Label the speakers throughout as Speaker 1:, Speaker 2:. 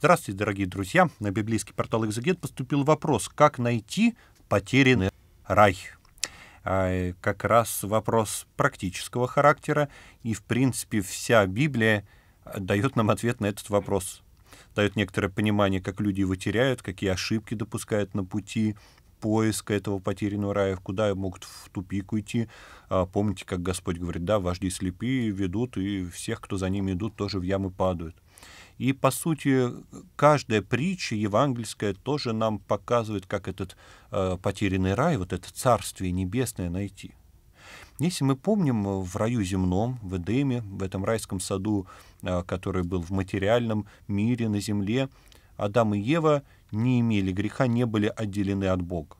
Speaker 1: Здравствуйте, дорогие друзья! На библейский портал «Экзегет» поступил вопрос, как найти потерянный рай. А, э, как раз вопрос практического характера, и, в принципе, вся Библия э, дает нам ответ на этот вопрос. Дает некоторое понимание, как люди его теряют, какие ошибки допускают на пути, поиска этого потерянного рая, куда могут в тупик уйти. А, помните, как Господь говорит, да, вожди слепые ведут, и всех, кто за ними идут, тоже в ямы падают. И, по сути, каждая притча евангельская тоже нам показывает, как этот э, потерянный рай, вот это царствие небесное найти. Если мы помним, э, в раю земном, в Эдеме, в этом райском саду, э, который был в материальном мире на земле, Адам и Ева не имели греха, не были отделены от Бога.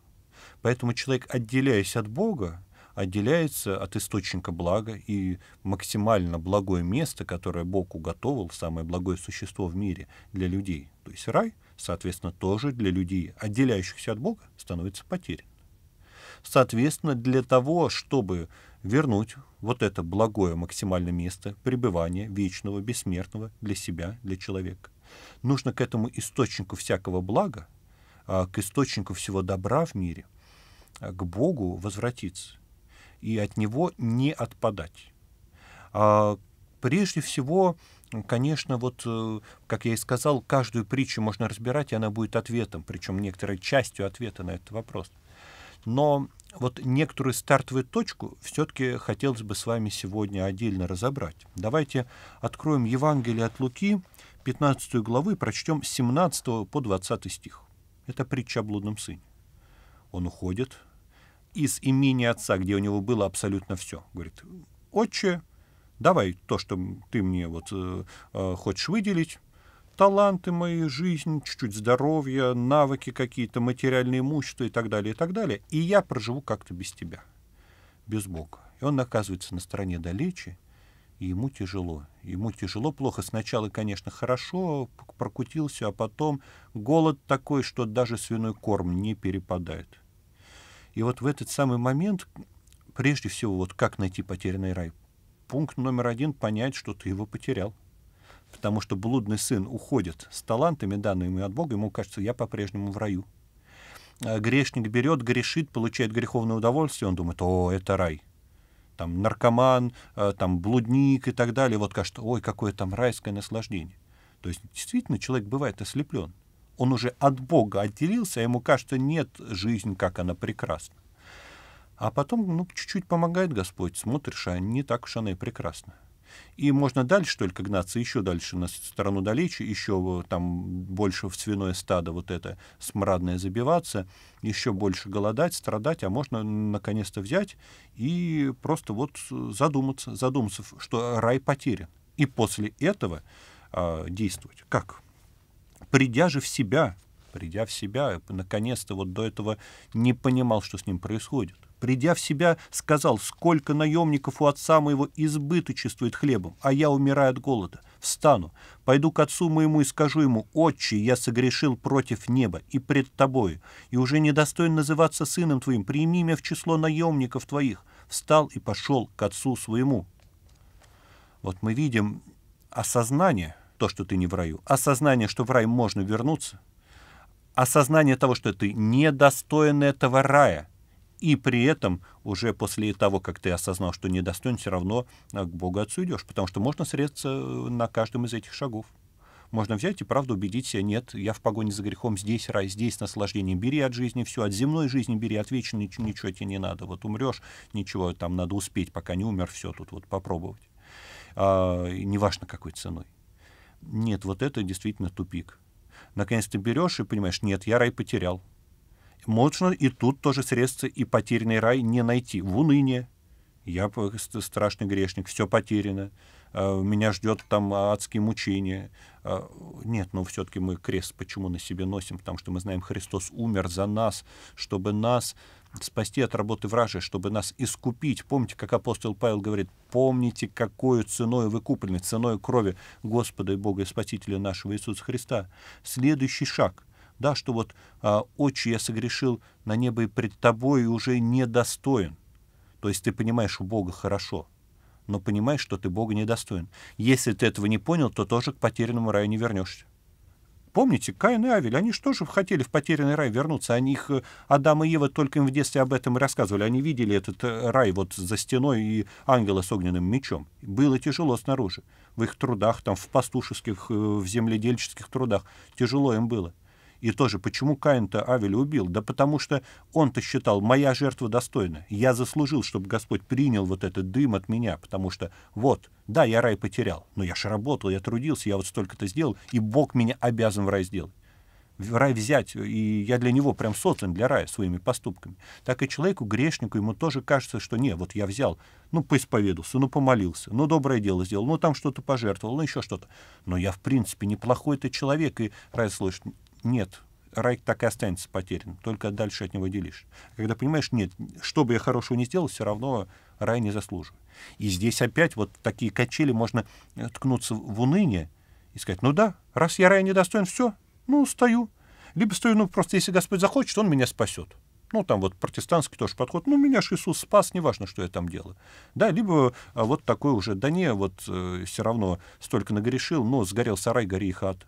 Speaker 1: Поэтому человек, отделяясь от Бога, отделяется от источника блага, и максимально благое место, которое Бог уготовил, самое благое существо в мире для людей, то есть рай, соответственно, тоже для людей, отделяющихся от Бога, становится потерян. Соответственно, для того, чтобы вернуть вот это благое максимальное место пребывания вечного, бессмертного для себя, для человека, нужно к этому источнику всякого блага, а к источнику всего добра в мире, а к Богу возвратиться и от него не отпадать. А, прежде всего, Конечно, вот, э, как я и сказал, каждую притчу можно разбирать, и она будет ответом, причем некоторой частью ответа на этот вопрос. Но вот некоторую стартовую точку все-таки хотелось бы с вами сегодня отдельно разобрать. Давайте откроем Евангелие от Луки, 15 главу, и прочтем 17 по 20 стих. Это притча о блудном сыне. Он уходит, из имени отца, где у него было абсолютно все. Говорит, отче, давай то, что ты мне вот э, э, хочешь выделить, таланты мои, жизнь, чуть-чуть здоровья, навыки какие-то, материальные имущества и так далее, и так далее. И я проживу как-то без тебя, без Бога. И он оказывается на стороне далече, и ему тяжело. Ему тяжело, плохо. Сначала, конечно, хорошо, прокутился, а потом голод такой, что даже свиной корм не перепадает. И вот в этот самый момент, прежде всего, вот как найти потерянный рай? Пункт номер один — понять, что ты его потерял. Потому что блудный сын уходит с талантами, данными от Бога, ему кажется, я по-прежнему в раю. А грешник берет, грешит, получает греховное удовольствие, он думает, о, это рай там наркоман, э, там блудник и так далее, вот кажется, ой, какое там райское наслаждение. То есть действительно человек бывает ослеплен. Он уже от Бога отделился, а ему кажется, нет жизни, как она прекрасна. А потом, ну, чуть-чуть помогает Господь, смотришь, а не так уж она и прекрасна. И можно дальше только гнаться, еще дальше на сторону далече, еще там больше в свиное стадо вот это смрадное забиваться, еще больше голодать, страдать, а можно наконец-то взять и просто вот задуматься, задуматься, что рай потерян. И после этого э, действовать. Как? придя же в себя, придя в себя, наконец-то вот до этого не понимал, что с ним происходит. Придя в себя, сказал, сколько наемников у отца моего избыточествует хлебом, а я умираю от голода. Встану, пойду к отцу моему и скажу ему, «Отче, я согрешил против неба и пред тобою, и уже недостоин называться сыном твоим, прими меня в число наемников твоих». Встал и пошел к отцу своему. Вот мы видим осознание – то, что ты не в раю. Осознание, что в рай можно вернуться. Осознание того, что ты недостоин этого рая. И при этом уже после того, как ты осознал, что недостоин, все равно э, к Богу Отцу идешь. Потому что можно средства э, на каждом из этих шагов. Можно взять и, правда, убедить себя, нет, я в погоне за грехом, здесь рай, здесь наслаждение. Бери от жизни все, от земной жизни бери, от вечной ничего, ничего тебе не надо. Вот умрешь, ничего, там надо успеть, пока не умер, все тут вот попробовать. А, неважно, какой ценой. Нет, вот это действительно тупик. Наконец ты берешь и понимаешь, нет, я рай потерял. Можно и тут тоже средства и потерянный рай не найти. В уныние. Я страшный грешник, все потеряно. Э, меня ждет там адские мучения. Э, нет, но ну, все-таки мы крест почему на себе носим? Потому что мы знаем, Христос умер за нас, чтобы нас спасти от работы вражей, чтобы нас искупить. Помните, как апостол Павел говорит, помните, какую ценой вы куплены, ценой крови Господа и Бога и Спасителя нашего Иисуса Христа. Следующий шаг, да, что вот а, «Отче, я согрешил на небо и пред тобой и уже недостоин». То есть ты понимаешь, у Бога хорошо – но понимаешь, что ты Бога недостоин. Если ты этого не понял, то тоже к потерянному раю не вернешься. Помните, Каин и Авель, они же тоже хотели в потерянный рай вернуться. Они их, Адам и Ева только им в детстве об этом рассказывали. Они видели этот э, рай вот за стеной и ангела с огненным мечом. Было тяжело снаружи. В их трудах, там, в пастушеских, э, в земледельческих трудах. Тяжело им было. И тоже, почему Каин-то Авеля убил? Да потому что он-то считал, моя жертва достойна. Я заслужил, чтобы Господь принял вот этот дым от меня, потому что вот, да, я рай потерял, но я же работал, я трудился, я вот столько-то сделал, и Бог меня обязан в рай сделать в рай взять, и я для него прям создан для рая своими поступками. Так и человеку, грешнику, ему тоже кажется, что не, вот я взял, ну, поисповедался, ну, помолился, ну, доброе дело сделал, ну, там что-то пожертвовал, ну, еще что-то. Но я, в принципе, неплохой-то человек, и рай слышит, нет, рай так и останется потерян, только дальше от него делишь. Когда понимаешь, нет, что бы я хорошего не сделал, все равно рай не заслуживаю. И здесь опять вот такие качели, можно э, ткнуться в уныние и сказать, ну да, раз я рай не достоин, все, ну, стою. Либо стою, ну, просто если Господь захочет, Он меня спасет. Ну, там вот протестантский тоже подход. Ну, меня же Иисус спас, неважно, что я там делаю. Да, либо а, вот такой уже, да не, вот э, все равно столько нагрешил, но сгорел сарай, гори и хат.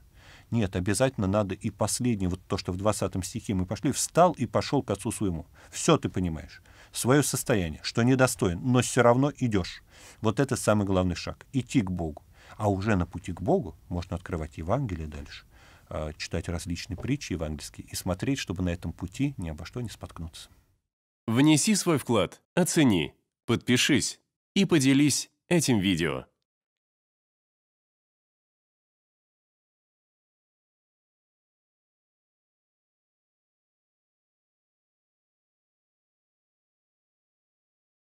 Speaker 1: Нет, обязательно надо и последнее, вот то, что в 20 стихе мы пошли, встал и пошел к отцу своему. Все ты понимаешь. Свое состояние, что недостоин, но все равно идешь. Вот это самый главный шаг. Идти к Богу. А уже на пути к Богу можно открывать Евангелие дальше, а, читать различные притчи евангельские и смотреть, чтобы на этом пути ни обо что не споткнуться. Внеси свой вклад, оцени, подпишись и поделись этим видео.